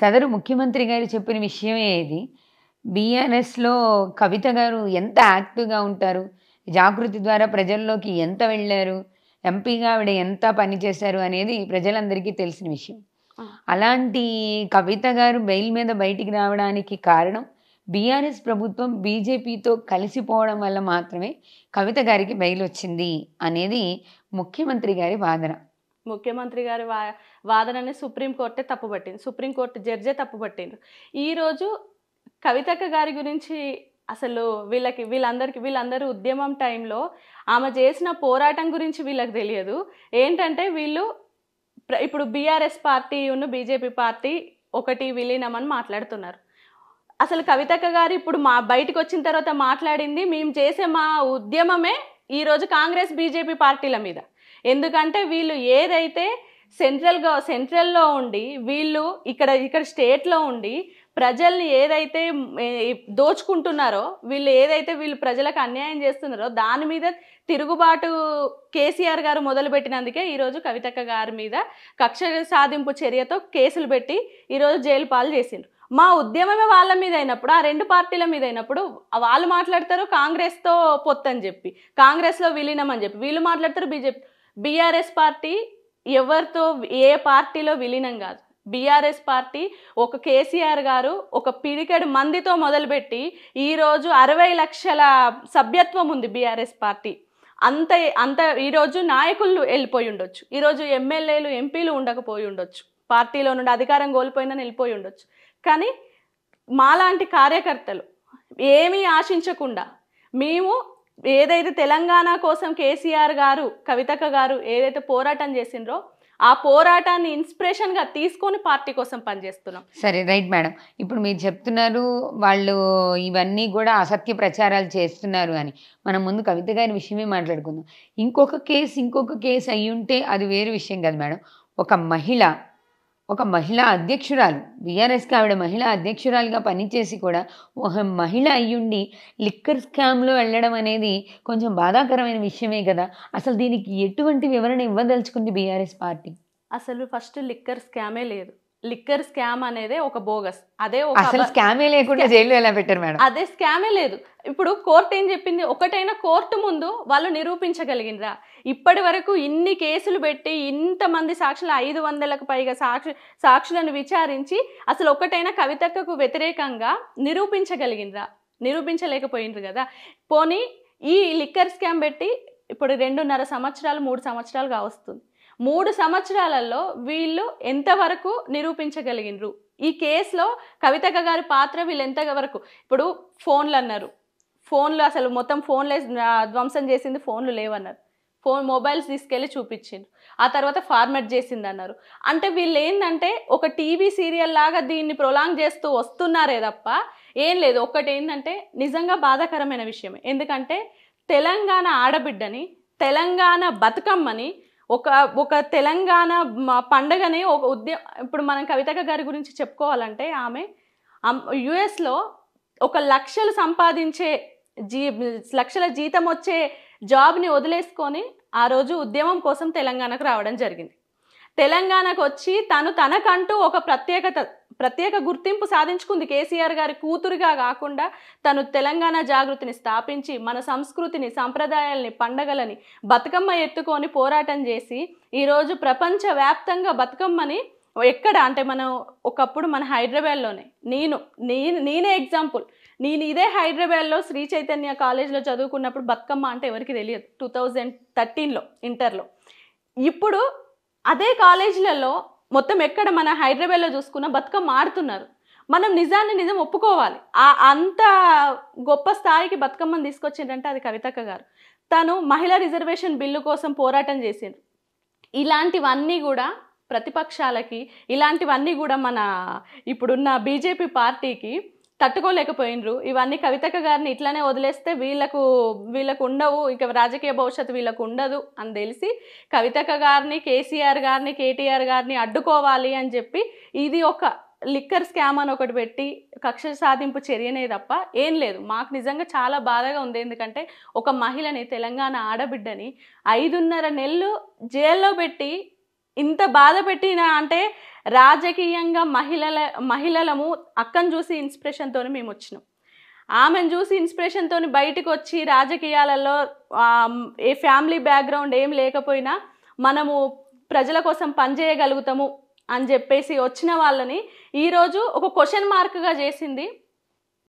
సదరు ముఖ్యమంత్రి గారు చెప్పిన విషయం ఏది బీఆర్ఎస్లో కవిత గారు ఎంత యాక్టివ్గా ఉంటారు జాగృతి ద్వారా ప్రజల్లోకి ఎంత వెళ్ళారు ఎంపీగా ఆవిడ ఎంత పనిచేశారు అనేది ప్రజలందరికీ తెలిసిన విషయం అలాంటి కవిత గారు బెయిల్ మీద బయటికి రావడానికి కారణం బీఆర్ఎస్ ప్రభుత్వం బీజేపీతో కలిసిపోవడం వల్ల మాత్రమే కవిత గారికి బెయిల్ వచ్చింది అనేది ముఖ్యమంత్రి గారి వాదన ముఖ్యమంత్రి గారి వా వాదనని సుప్రీంకోర్టే తప్పుబట్టింది సుప్రీంకోర్టు జడ్జే తప్పుపట్టింది ఈరోజు కవితక్క గారి గురించి అసలు వీళ్ళకి వీళ్ళందరికీ వీళ్ళందరూ ఉద్యమం టైంలో ఆమె చేసిన పోరాటం గురించి వీళ్ళకి తెలియదు ఏంటంటే వీళ్ళు ఇప్పుడు బీఆర్ఎస్ పార్టీ ఉన్న బీజేపీ పార్టీ ఒకటి విలీనమని మాట్లాడుతున్నారు అసలు కవితక్క గారు ఇప్పుడు మా బయటకు వచ్చిన తర్వాత మాట్లాడింది మేము చేసే మా ఉద్యమమే ఈరోజు కాంగ్రెస్ బీజేపీ పార్టీల మీద ఎందుకంటే వీళ్ళు ఏదైతే సెంట్రల్గా సెంట్రల్లో ఉండి వీళ్ళు ఇక్కడ ఇక్కడ స్టేట్లో ఉండి ప్రజల్ని ఏదైతే దోచుకుంటున్నారో వీళ్ళు ఏదైతే వీళ్ళు ప్రజలకు అన్యాయం చేస్తున్నారో దాని మీద తిరుగుబాటు కేసీఆర్ గారు మొదలుపెట్టినందుకే ఈరోజు కవితక్క గారి మీద కక్ష సాధింపు చర్యతో కేసులు పెట్టి ఈరోజు జైలు పాలు చేసిండ్రు మా ఉద్యమమే వాళ్ళ మీద అయినప్పుడు ఆ రెండు పార్టీల మీద అయినప్పుడు వాళ్ళు మాట్లాడతారు కాంగ్రెస్తో పొత్తు అని చెప్పి కాంగ్రెస్లో విలీనం అని చెప్పి వీళ్ళు మాట్లాడతారు బీజేపీ బీఆర్ఎస్ పార్టీ ఎవరితో ఏ పార్టీలో విలీనం కాదు బీఆర్ఎస్ పార్టీ ఒక కేసీఆర్ గారు ఒక పిడికెడు మందితో మొదలుపెట్టి ఈరోజు అరవై లక్షల సభ్యత్వం ఉంది బీఆర్ఎస్ పార్టీ అంత అంత ఈరోజు నాయకులు వెళ్ళిపోయి ఉండొచ్చు ఈరోజు ఎమ్మెల్యేలు ఎంపీలు ఉండకపోయి ఉండొచ్చు పార్టీలో నుండి అధికారం కోల్పోయిందని వెళ్ళిపోయి ఉండొచ్చు కానీ మాలాంటి కార్యకర్తలు ఏమీ ఆశించకుండా మేము ఏదైతే తెలంగాణ కోసం కేసీఆర్ గారు కవితక గారు ఏదైతే పోరాటం చేసిండ్రో ఆ పోరాటాన్ని ఇన్స్పిరేషన్ గా తీసుకొని పార్టీ కోసం పనిచేస్తున్నాం సరే రైట్ మేడం ఇప్పుడు మీరు చెప్తున్నారు వాళ్ళు ఇవన్నీ కూడా అసత్య ప్రచారాలు చేస్తున్నారు అని మనం ముందు కవిత గారి విషయమే మాట్లాడుకుందాం ఇంకొక కేసు ఇంకొక కేసు అయ్యి ఉంటే అది వేరే విషయం కదా మేడం ఒక మహిళ ఒక మహిళా అధ్యక్షురాలు బీఆర్ఎస్కి ఆవిడ మహిళా అధ్యక్షురాలుగా పనిచేసి కూడా ఒక మహిళ అయ్యుండి లిక్కర్ స్కామ్లో వెళ్ళడం అనేది కొంచెం బాధాకరమైన విషయమే కదా అసలు దీనికి ఎటువంటి వివరణ ఇవ్వదలుచుకుంది బీఆర్ఎస్ పార్టీ అసలు ఫస్ట్ లిక్కర్ స్కామే లేదు లిక్కర్ స్కామ్ అనేది ఒక బోగస్ అదే అసలు స్కామే లేకుండా జైలు ఎలా పెట్టారు మేడం అదే స్కామే లేదు ఇప్పుడు కోర్టు ఏం చెప్పింది ఒకటైనా కోర్టు ముందు వాళ్ళు నిరూపించగలిగినరా ఇప్పటి వరకు ఇన్ని కేసులు పెట్టి ఇంతమంది సాక్షులు ఐదు వందలకు పైగా సాక్షి సాక్షులను విచారించి అసలు ఒకటైనా కవితకు వ్యతిరేకంగా నిరూపించగలిగినరా నిరూపించలేకపోయినరు కదా పోనీ ఈ లిక్కర్ స్కామ్ పెట్టి ఇప్పుడు రెండున్నర సంవత్సరాలు మూడు సంవత్సరాలుగా వస్తుంది మూడు సంవత్సరాలలో వీళ్ళు ఎంతవరకు నిరూపించగలిగినరు ఈ కేసులో కవితక గారి పాత్ర వీళ్ళు ఎంతవరకు ఇప్పుడు ఫోన్లు అన్నారు ఫోన్లు అసలు మొత్తం ఫోన్లే ధ్వంసం చేసింది ఫోన్లు లేవన్నారు ఫోన్ మొబైల్స్ తీసుకెళ్ళి చూపించిండ్రు ఆ తర్వాత ఫార్మాట్ చేసింది అన్నారు అంటే వీళ్ళు ఏంటంటే ఒక టీవీ సీరియల్ లాగా దీన్ని ప్రొలాంగ్ చేస్తూ వస్తున్నారే తప్ప ఏం లేదు ఒకటి ఏంటంటే నిజంగా బాధాకరమైన విషయం ఎందుకంటే తెలంగాణ ఆడబిడ్డని తెలంగాణ బతుకమ్మని ఒక ఒక తెలంగాణ పండగనే ఒక ఉద్యమ ఇప్పుడు మనం కవితక గారి గురించి చెప్పుకోవాలంటే ఆమె యుఎస్లో ఒక లక్షలు సంపాదించే జీ లక్షల జీతం వచ్చే జాబ్ని వదిలేసుకొని ఆ రోజు ఉద్యమం కోసం తెలంగాణకు రావడం జరిగింది తెలంగాణకు వచ్చి తను తనకంటూ ఒక ప్రత్యేకత ప్రత్యేక గుర్తింపు సాధించుకుంది కేసీఆర్ గారి కూతురుగా కాకుండా తను తెలంగాణ జాగృతిని స్థాపించి మన సంస్కృతిని సంప్రదాయాలని పండగలని బతుకమ్మ ఎత్తుకొని పోరాటం చేసి ఈరోజు ప్రపంచవ్యాప్తంగా బతుకమ్మని ఎక్కడ అంటే మనం ఒకప్పుడు మన హైదరాబాద్లోనే నేను నేను నేనే ఎగ్జాంపుల్ నేను ఇదే హైదరాబాద్లో శ్రీ చైతన్య కాలేజ్లో చదువుకున్నప్పుడు బతుకమ్మ అంటే ఎవరికి తెలియదు టూ థౌజండ్ థర్టీన్లో ఇంటర్లో ఇప్పుడు అదే కాలేజీలలో మొత్తం ఎక్కడ మన హైదరాబాద్లో చూసుకున్న బతుకమ్మ ఆడుతున్నారు మనం నిజాన్ని నిజం ఒప్పుకోవాలి ఆ అంత గొప్ప స్థాయికి బతుకమ్మను తీసుకొచ్చిందంటే అది కవితక్క గారు తను మహిళా రిజర్వేషన్ బిల్లు కోసం పోరాటం చేసింది ఇలాంటివన్నీ కూడా ప్రతిపక్షాలకి ఇలాంటివన్నీ కూడా మన ఇప్పుడున్న బీజేపీ పార్టీకి తట్టుకోలేకపోయినరు ఇవన్నీ కవితక గారిని ఇట్లానే వదిలేస్తే వీళ్ళకు వీళ్ళకు ఉండవు ఇక రాజకీయ భవిష్యత్తు వీళ్ళకు ఉండదు అని తెలిసి కవితక గారిని కేసీఆర్ గారిని కేటీఆర్ గారిని అడ్డుకోవాలి అని చెప్పి ఇది ఒక లిక్కర్ స్కామ్ అని ఒకటి పెట్టి కక్ష సాధింపు చర్యనే తప్ప ఏం లేదు మాకు నిజంగా చాలా బాధగా ఉంది ఎందుకంటే ఒక మహిళని తెలంగాణ ఆడబిడ్డని ఐదున్నర నెలలు జైల్లో పెట్టి ఇంత బాధ పెట్టినా అంటే రాజకీయంగా మహిళల మహిళలము అక్కను చూసి ఇన్స్పిరేషన్తో మేము వచ్చినాం ఆమెను చూసి ఇన్స్పిరేషన్తో బయటకు వచ్చి రాజకీయాలలో ఏ ఫ్యామిలీ బ్యాక్గ్రౌండ్ ఏం లేకపోయినా మనము ప్రజల కోసం పనిచేయగలుగుతాము అని చెప్పేసి వచ్చిన వాళ్ళని ఈరోజు ఒక క్వశ్చన్ మార్క్గా చేసింది